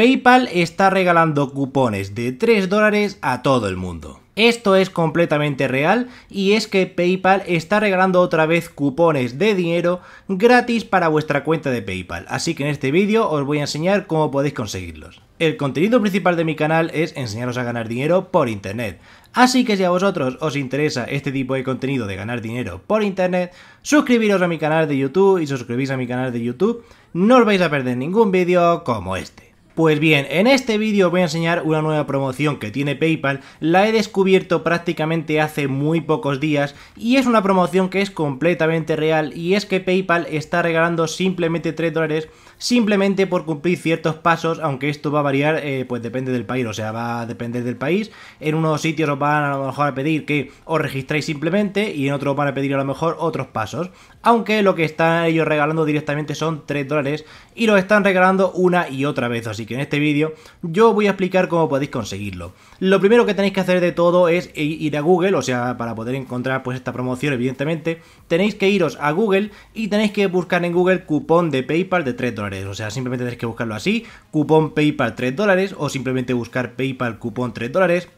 PayPal está regalando cupones de 3 dólares a todo el mundo. Esto es completamente real y es que PayPal está regalando otra vez cupones de dinero gratis para vuestra cuenta de PayPal, así que en este vídeo os voy a enseñar cómo podéis conseguirlos. El contenido principal de mi canal es enseñaros a ganar dinero por internet, así que si a vosotros os interesa este tipo de contenido de ganar dinero por internet, suscribiros a mi canal de YouTube y si suscribís a mi canal de YouTube no os vais a perder ningún vídeo como este. Pues bien, en este vídeo voy a enseñar una nueva promoción que tiene PayPal, la he descubierto prácticamente hace muy pocos días y es una promoción que es completamente real y es que PayPal está regalando simplemente 3 dólares simplemente por cumplir ciertos pasos, aunque esto va a variar, eh, pues depende del país, o sea, va a depender del país. En unos sitios os van a lo mejor a pedir que os registréis simplemente y en otros van a pedir a lo mejor otros pasos. Aunque lo que están ellos regalando directamente son 3 dólares y los están regalando una y otra vez, así que en este vídeo yo voy a explicar cómo podéis conseguirlo. Lo primero que tenéis que hacer de todo es ir a Google, o sea, para poder encontrar pues esta promoción evidentemente, tenéis que iros a Google y tenéis que buscar en Google cupón de PayPal de 3 dólares. O sea, simplemente tenéis que buscarlo así, cupón PayPal 3 dólares o simplemente buscar PayPal cupón 3 dólares.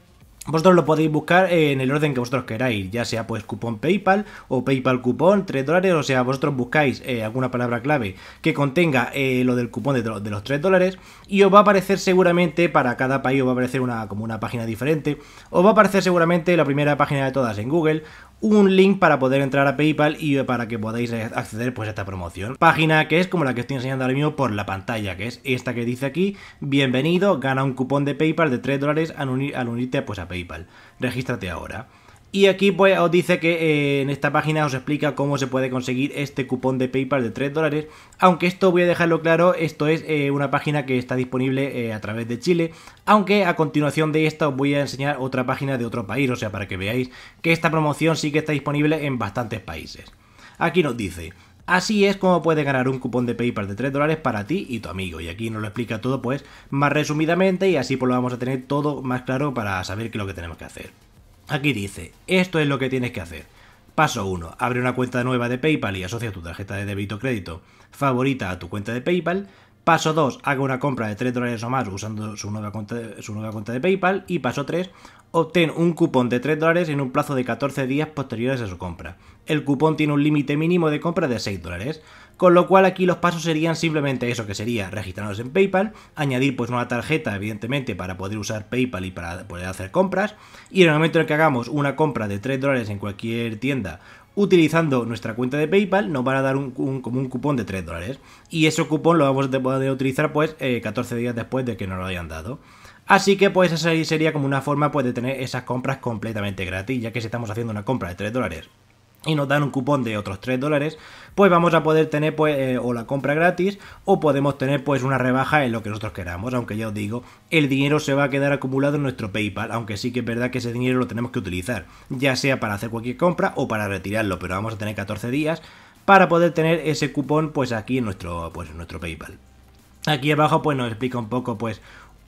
Vosotros lo podéis buscar en el orden que vosotros queráis, ya sea pues cupón PayPal o PayPal cupón 3 dólares, o sea, vosotros buscáis eh, alguna palabra clave que contenga eh, lo del cupón de, los 3 dólares y os va a aparecer seguramente, para cada país os va a aparecer una, como una página diferente, os va a aparecer seguramente la primera página de todas en Google, un link para poder entrar a PayPal y para que podáis acceder pues a esta promoción. Página que es como la que estoy enseñando ahora mismo por la pantalla, que es esta que dice aquí, bienvenido, gana un cupón de PayPal de 3 dólares al, al unirte pues a PayPal. Regístrate ahora. Y aquí pues os dice que eh, en esta página os explica cómo se puede conseguir este cupón de PayPal de 3 dólares. Aunque esto voy a dejarlo claro, esto es eh, una página que está disponible eh, a través de Chile. Aunque a continuación de esta os voy a enseñar otra página de otro país, o sea, para que veáis que esta promoción sí que está disponible en bastantes países. Aquí nos dice, Así es como puedes ganar un cupón de PayPal de 3 dólares para ti y tu amigo. Y aquí nos lo explica todo pues más resumidamente y así pues lo vamos a tener todo más claro para saber qué es lo que tenemos que hacer. Aquí dice, esto es lo que tienes que hacer. Paso 1. Abre una cuenta nueva de PayPal y asocia tu tarjeta de débito o crédito favorita a tu cuenta de PayPal. Paso 2. Haga una compra de 3 dólares o más usando su nueva, cuenta de, su nueva cuenta de PayPal. Y paso 3 obtén un cupón de 3 dólares en un plazo de 14 días posteriores a su compra. El cupón tiene un límite mínimo de compra de 6 dólares, con lo cual aquí los pasos serían simplemente eso que sería registrarnos en PayPal, añadir pues una tarjeta evidentemente para poder usar PayPal y para poder hacer compras, y en el momento en que hagamos una compra de 3 dólares en cualquier tienda utilizando nuestra cuenta de PayPal nos van a dar un, como un cupón de 3 dólares y ese cupón lo vamos a poder utilizar pues 14 eh, días después de que nos lo hayan dado. Así que pues esa sería como una forma pues, de tener esas compras completamente gratis, ya que si estamos haciendo una compra de 3 dólares y nos dan un cupón de otros 3 dólares, pues vamos a poder tener pues eh, o la compra gratis o podemos tener pues una rebaja en lo que nosotros queramos, aunque ya os digo, el dinero se va a quedar acumulado en nuestro PayPal, aunque sí que es verdad que ese dinero lo tenemos que utilizar, ya sea para hacer cualquier compra o para retirarlo, pero vamos a tener 14 días para poder tener ese cupón pues aquí en nuestro pues en nuestro PayPal. Aquí abajo pues nos explica un poco pues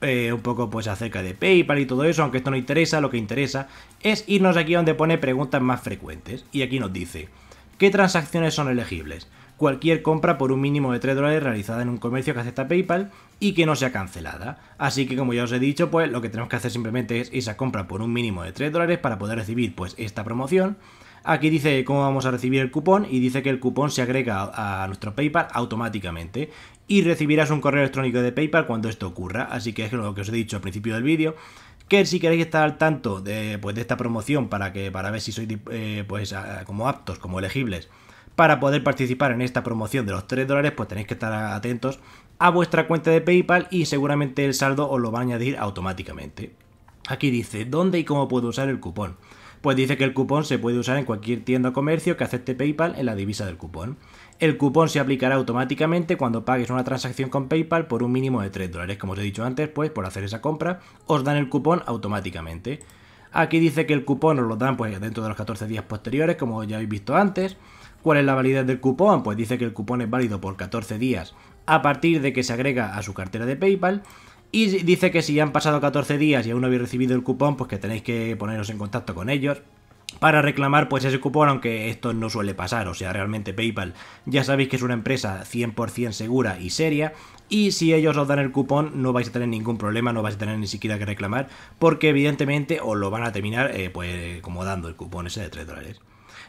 eh, un poco pues acerca de PayPal y todo eso, aunque esto no interesa, lo que interesa es irnos aquí donde pone preguntas más frecuentes. Y aquí nos dice, ¿qué transacciones son elegibles? Cualquier compra por un mínimo de 3 dólares realizada en un comercio que acepta PayPal y que no sea cancelada. Así que como ya os he dicho, pues lo que tenemos que hacer simplemente es esa compra por un mínimo de 3 dólares para poder recibir pues esta promoción Aquí dice cómo vamos a recibir el cupón y dice que el cupón se agrega a, nuestro PayPal automáticamente y recibirás un correo electrónico de PayPal cuando esto ocurra. Así que es lo que os he dicho al principio del vídeo. Que si queréis estar al tanto de, pues, de esta promoción para, que, para ver si sois eh, pues, como aptos, como elegibles, para poder participar en esta promoción de los 3 dólares, pues tenéis que estar atentos a vuestra cuenta de PayPal y seguramente el saldo os lo va a añadir automáticamente. Aquí dice, ¿dónde y cómo puedo usar el cupón? pues dice que el cupón se puede usar en cualquier tienda o comercio que acepte PayPal en la divisa del cupón. El cupón se aplicará automáticamente cuando pagues una transacción con PayPal por un mínimo de 3 dólares. Como os he dicho antes, pues por hacer esa compra os dan el cupón automáticamente. Aquí dice que el cupón os lo dan pues dentro de los 14 días posteriores, como ya habéis visto antes. ¿Cuál es la validez del cupón? Pues dice que el cupón es válido por 14 días a partir de que se agrega a su cartera de PayPal y dice que si ya han pasado 14 días y aún no habéis recibido el cupón, pues que tenéis que poneros en contacto con ellos para reclamar pues ese cupón, aunque esto no suele pasar, o sea, realmente PayPal ya sabéis que es una empresa 100% segura y seria, y si ellos os dan el cupón no vais a tener ningún problema, no vais a tener ni siquiera que reclamar, porque evidentemente os lo van a terminar eh, pues, como dando el cupón ese de 3 dólares.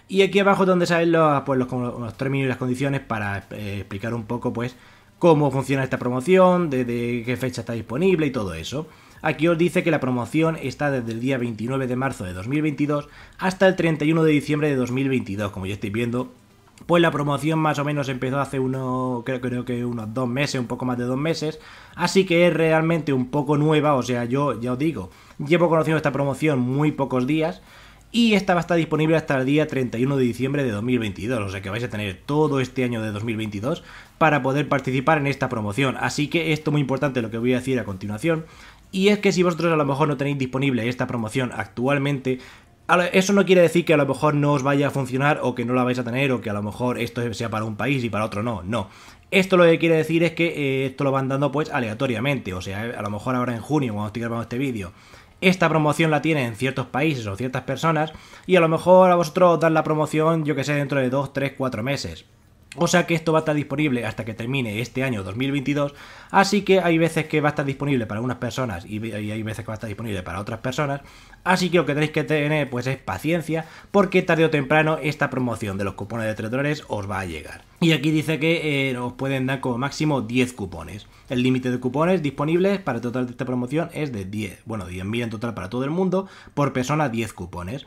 Y aquí abajo es donde sabéis los, pues, los, términos y las condiciones para eh, explicar un poco pues cómo funciona esta promoción, desde qué fecha está disponible y todo eso. Aquí os dice que la promoción está desde el día 29 de marzo de 2022 hasta el 31 de diciembre de 2022, como ya estáis viendo. Pues la promoción más o menos empezó hace uno, creo, creo que unos dos meses, un poco más de dos meses. Así que es realmente un poco nueva, o sea, yo ya os digo, llevo conociendo esta promoción muy pocos días y esta va a estar disponible hasta el día 31 de diciembre de 2022, o sea que vais a tener todo este año de 2022 para poder participar en esta promoción. Así que esto muy importante lo que voy a decir a continuación, y es que si vosotros a lo mejor no tenéis disponible esta promoción actualmente, eso no quiere decir que a lo mejor no os vaya a funcionar o que no la vais a tener o que a lo mejor esto sea para un país y para otro no, no. Esto lo que quiere decir es que eh, esto lo van dando pues aleatoriamente, o sea, a lo mejor ahora en junio cuando estoy grabando este vídeo esta promoción la tienen ciertos países o ciertas personas y a lo mejor a vosotros os dan la promoción, yo que sé, dentro de 2, 3, 4 meses. O sea que esto va a estar disponible hasta que termine este año 2022, así que hay veces que va a estar disponible para unas personas y, hay veces que va a estar disponible para otras personas, así que lo que tenéis que tener pues es paciencia, porque tarde o temprano esta promoción de los cupones de 3 os va a llegar. Y aquí dice que eh, os pueden dar como máximo 10 cupones. El límite de cupones disponibles para el total de esta promoción es de 10, bueno, 10.000 en total para todo el mundo, por persona 10 cupones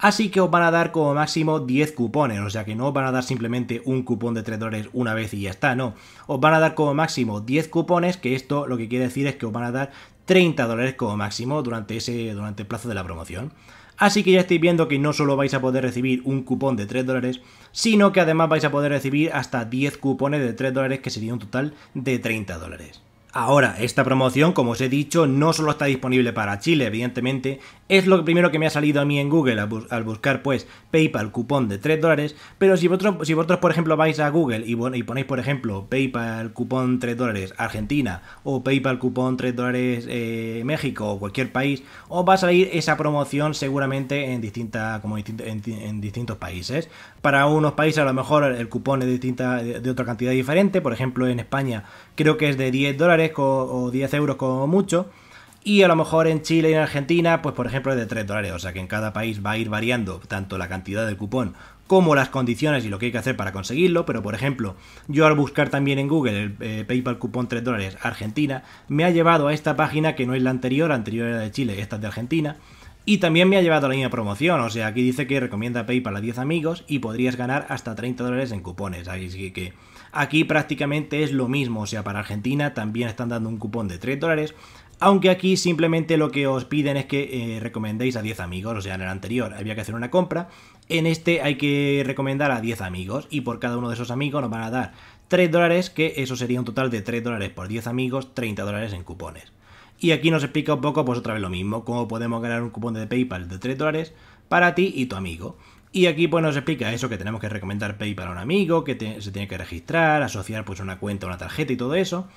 así que os van a dar como máximo 10 cupones, o sea que no os van a dar simplemente un cupón de 3 dólares una vez y ya está, no, os van a dar como máximo 10 cupones, que esto lo que quiere decir es que os van a dar 30 dólares como máximo durante, ese, durante el plazo de la promoción. Así que ya estáis viendo que no solo vais a poder recibir un cupón de 3 dólares, sino que además vais a poder recibir hasta 10 cupones de 3 dólares, que sería un total de 30 dólares. Ahora, esta promoción, como os he dicho, no solo está disponible para Chile, evidentemente, es lo primero que me ha salido a mí en Google al, buscar, pues, PayPal cupón de 3 dólares, pero si vosotros, si vosotros, por ejemplo, vais a Google y, ponéis, por ejemplo, PayPal cupón 3 dólares Argentina o PayPal cupón 3 dólares eh, México o cualquier país, os va a salir esa promoción seguramente en, distintas como en, distintos países. Para unos países a lo mejor el cupón es distinta, de, de otra cantidad diferente, por ejemplo, en España creo que es de 10 dólares, o 10 euros como mucho. Y a lo mejor en Chile y en Argentina, pues por ejemplo es de 3 dólares. O sea que en cada país va a ir variando tanto la cantidad del cupón como las condiciones y lo que hay que hacer para conseguirlo. Pero por ejemplo, yo al buscar también en Google el eh, PayPal cupón 3 dólares Argentina, me ha llevado a esta página que no es la anterior, anterior era de Chile, esta es de Argentina. Y también me ha llevado a la misma promoción, o sea, aquí dice que recomienda PayPal a 10 amigos y podrías ganar hasta 30 dólares en cupones. Así que Aquí prácticamente es lo mismo, o sea, para Argentina también están dando un cupón de 3 dólares, aunque aquí simplemente lo que os piden es que eh, recomendéis a 10 amigos, o sea, en el anterior había que hacer una compra, en este hay que recomendar a 10 amigos y por cada uno de esos amigos nos van a dar 3 dólares, que eso sería un total de 3 dólares por 10 amigos, 30 dólares en cupones. Y aquí nos explica un poco, pues otra vez lo mismo, cómo podemos ganar un cupón de PayPal de 3 dólares para ti y tu amigo. Y aquí pues nos explica eso, que tenemos que recomendar PayPal a un amigo, que se tiene que registrar, asociar pues una cuenta, una tarjeta y todo eso.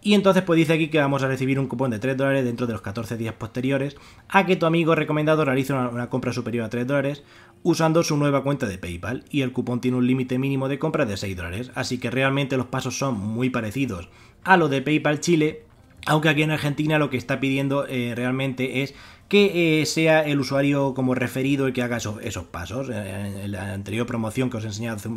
Y entonces pues dice aquí que vamos a recibir un cupón de 3 dólares dentro de los 14 días posteriores a que tu amigo recomendado realice una, compra superior a 3 dólares usando su nueva cuenta de PayPal y el cupón tiene un límite mínimo de compra de 6 dólares. Así que realmente los pasos son muy parecidos a lo de PayPal Chile, aunque aquí en Argentina lo que está pidiendo eh, realmente es que eh, sea el usuario como referido el que haga esos, pasos. Eh, en, la anterior promoción que os he enseñado hace un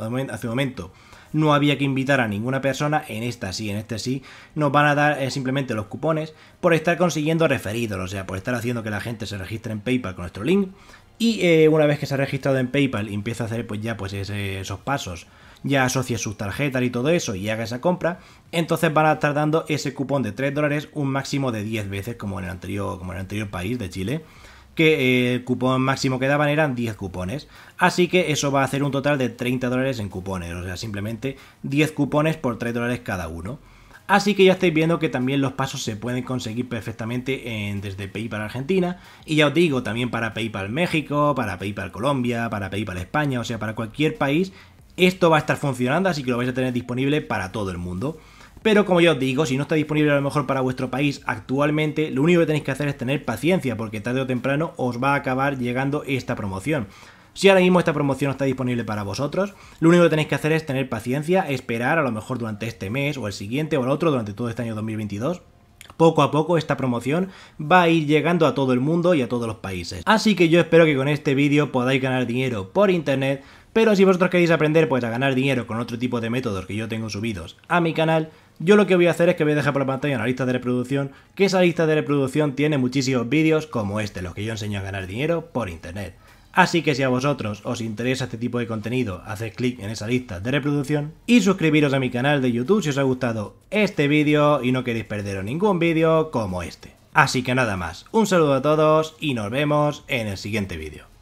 momento, no había que invitar a ninguna persona, en esta sí, en este sí, nos van a dar eh, simplemente los cupones por estar consiguiendo referidos, o sea, por estar haciendo que la gente se registre en PayPal con nuestro link y una vez que se ha registrado en PayPal empieza a hacer pues ya pues esos pasos ya asocie sus tarjetas y todo eso y haga esa compra, entonces van a estar dando ese cupón de 3 dólares un máximo de 10 veces, como en el anterior, como el anterior país de Chile que eh, el cupón máximo que daban eran 10 cupones. Así que eso va a hacer un total de 30 dólares en cupones, o sea, simplemente 10 cupones por 3 dólares cada uno. Así que ya estáis viendo que también los pasos se pueden conseguir perfectamente desde PayPal Argentina. Y ya os digo, también para PayPal México, para PayPal Colombia, para PayPal España, o sea, para cualquier país esto va a estar funcionando, así que lo vais a tener disponible para todo el mundo. Pero como ya os digo, si no está disponible a lo mejor para vuestro país actualmente, lo único que tenéis que hacer es tener paciencia, porque tarde o temprano os va a acabar llegando esta promoción. Si ahora mismo esta promoción no está disponible para vosotros, lo único que tenéis que hacer es tener paciencia, esperar a lo mejor durante este mes o el siguiente o el otro durante todo este año 2022 poco a poco esta promoción va a ir llegando a todo el mundo y a todos los países. Así que yo espero que con este vídeo podáis ganar dinero por internet pero si vosotros queréis aprender pues a ganar dinero con otro tipo de métodos que yo tengo subidos a mi canal, yo lo que voy a hacer es que voy a dejar por la pantalla una lista de reproducción, que esa lista de reproducción tiene muchísimos vídeos como este, los que yo enseño a ganar dinero por internet. Así que si a vosotros os interesa este tipo de contenido, haced clic en esa lista de reproducción y suscribiros a mi canal de YouTube si os ha gustado este vídeo y no queréis perderos ningún vídeo como este. Así que nada más, un saludo a todos y nos vemos en el siguiente vídeo.